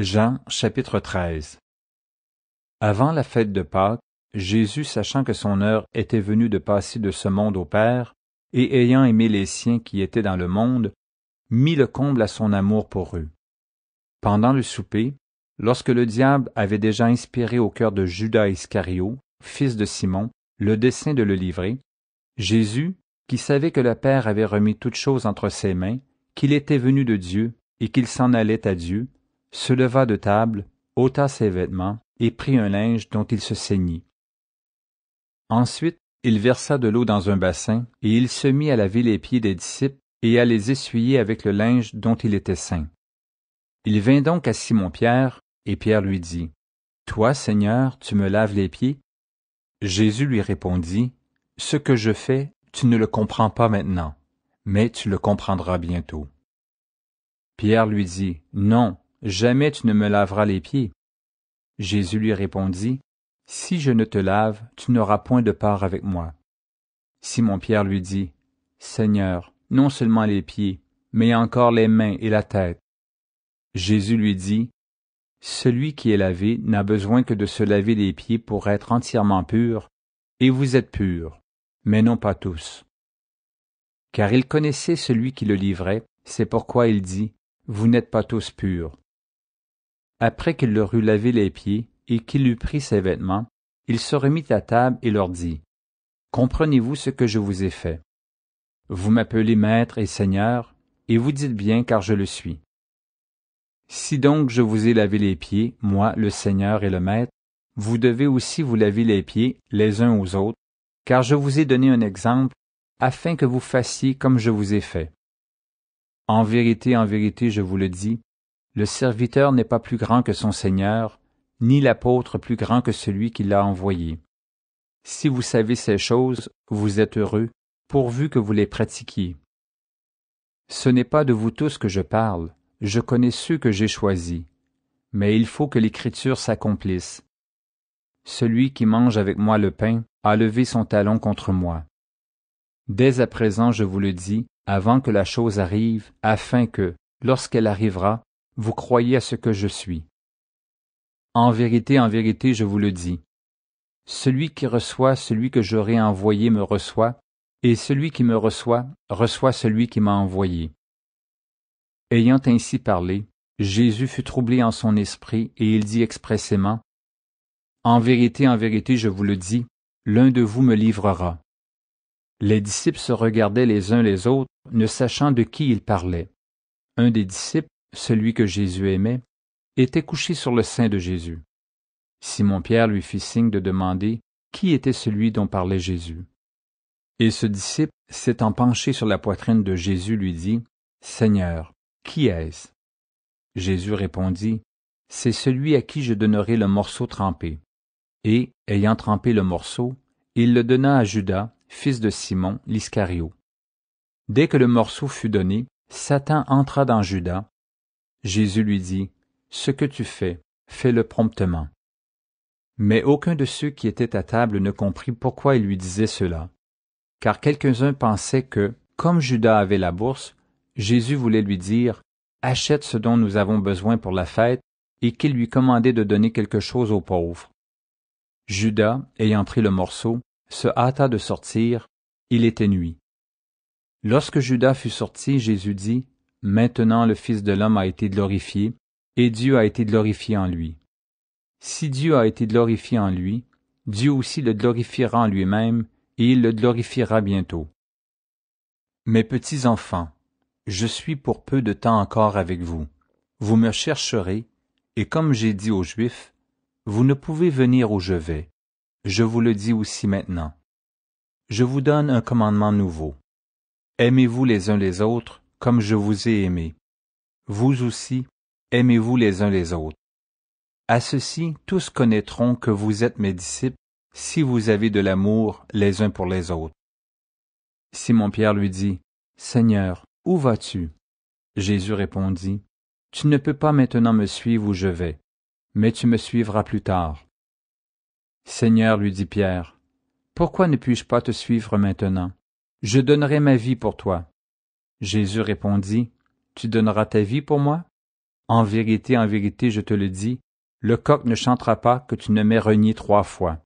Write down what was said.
Jean chapitre 13 Avant la fête de Pâques, Jésus, sachant que son heure était venue de passer de ce monde au Père, et ayant aimé les siens qui étaient dans le monde, mit le comble à son amour pour eux. Pendant le souper, lorsque le diable avait déjà inspiré au cœur de Judas Iscario, fils de Simon, le dessein de le livrer, Jésus, qui savait que le Père avait remis toutes choses entre ses mains, qu'il était venu de Dieu et qu'il s'en allait à Dieu, se leva de table ôta ses vêtements et prit un linge dont il se saignit. ensuite il versa de l'eau dans un bassin et il se mit à laver les pieds des disciples et à les essuyer avec le linge dont il était saint. il vint donc à Simon-Pierre, et Pierre lui dit, Toi, Seigneur, tu me laves les pieds Jésus lui répondit, Ce que je fais, tu ne le comprends pas maintenant, mais tu le comprendras bientôt. Pierre lui dit, Non, Jamais tu ne me laveras les pieds. Jésus lui répondit, Si je ne te lave, tu n'auras point de part avec moi. Simon-Pierre lui dit, Seigneur, non seulement les pieds, mais encore les mains et la tête. Jésus lui dit, Celui qui est lavé n'a besoin que de se laver les pieds pour être entièrement pur, et vous êtes purs, mais non pas tous. Car il connaissait celui qui le livrait, c'est pourquoi il dit, Vous n'êtes pas tous purs, après qu'il leur eut lavé les pieds et qu'il eut pris ses vêtements, il se remit à table et leur dit, Comprenez-vous ce que je vous ai fait Vous m'appelez Maître et Seigneur, et vous dites bien car je le suis. Si donc je vous ai lavé les pieds, moi, le Seigneur et le Maître, vous devez aussi vous laver les pieds les uns aux autres, car je vous ai donné un exemple, afin que vous fassiez comme je vous ai fait. En vérité, en vérité, je vous le dis, le serviteur n'est pas plus grand que son Seigneur, ni l'apôtre plus grand que celui qui l'a envoyé. Si vous savez ces choses, vous êtes heureux, pourvu que vous les pratiquiez. Ce n'est pas de vous tous que je parle, je connais ceux que j'ai choisis. Mais il faut que l'Écriture s'accomplisse. Celui qui mange avec moi le pain a levé son talon contre moi. Dès à présent, je vous le dis, avant que la chose arrive, afin que, lorsqu'elle arrivera, vous croyez à ce que je suis. En vérité, en vérité, je vous le dis. Celui qui reçoit celui que j'aurai envoyé me reçoit, et celui qui me reçoit reçoit celui qui m'a envoyé. Ayant ainsi parlé, Jésus fut troublé en son esprit, et il dit expressément, En vérité, en vérité, je vous le dis, l'un de vous me livrera. Les disciples se regardaient les uns les autres, ne sachant de qui ils parlaient. Un des disciples, celui que Jésus aimait, était couché sur le sein de Jésus. Simon-Pierre lui fit signe de demander qui était celui dont parlait Jésus. Et ce disciple, s'étant penché sur la poitrine de Jésus, lui dit, Seigneur, qui est-ce Jésus répondit, C'est celui à qui je donnerai le morceau trempé. Et, ayant trempé le morceau, il le donna à Judas, fils de Simon, l'Iscario. Dès que le morceau fut donné, Satan entra dans Judas, Jésus lui dit, Ce que tu fais, fais-le promptement. Mais aucun de ceux qui étaient à table ne comprit pourquoi il lui disait cela, car quelques-uns pensaient que, comme Judas avait la bourse, Jésus voulait lui dire, Achète ce dont nous avons besoin pour la fête, et qu'il lui commandait de donner quelque chose aux pauvres. Judas, ayant pris le morceau, se hâta de sortir, il était nuit. Lorsque Judas fut sorti, Jésus dit, Maintenant le Fils de l'homme a été glorifié, et Dieu a été glorifié en lui. Si Dieu a été glorifié en lui, Dieu aussi le glorifiera en lui-même, et il le glorifiera bientôt. Mes petits enfants, je suis pour peu de temps encore avec vous. Vous me chercherez, et comme j'ai dit aux Juifs, vous ne pouvez venir où je vais. Je vous le dis aussi maintenant. Je vous donne un commandement nouveau. Aimez-vous les uns les autres comme je vous ai aimé. Vous aussi, aimez-vous les uns les autres. À ceci, tous connaîtront que vous êtes mes disciples si vous avez de l'amour les uns pour les autres. Simon-Pierre lui dit, Seigneur, où vas-tu? Jésus répondit, Tu ne peux pas maintenant me suivre où je vais, mais tu me suivras plus tard. Seigneur, lui dit Pierre, pourquoi ne puis-je pas te suivre maintenant? Je donnerai ma vie pour toi. Jésus répondit, Tu donneras ta vie pour moi? En vérité, en vérité, je te le dis, le coq ne chantera pas que tu ne m'aies renié trois fois.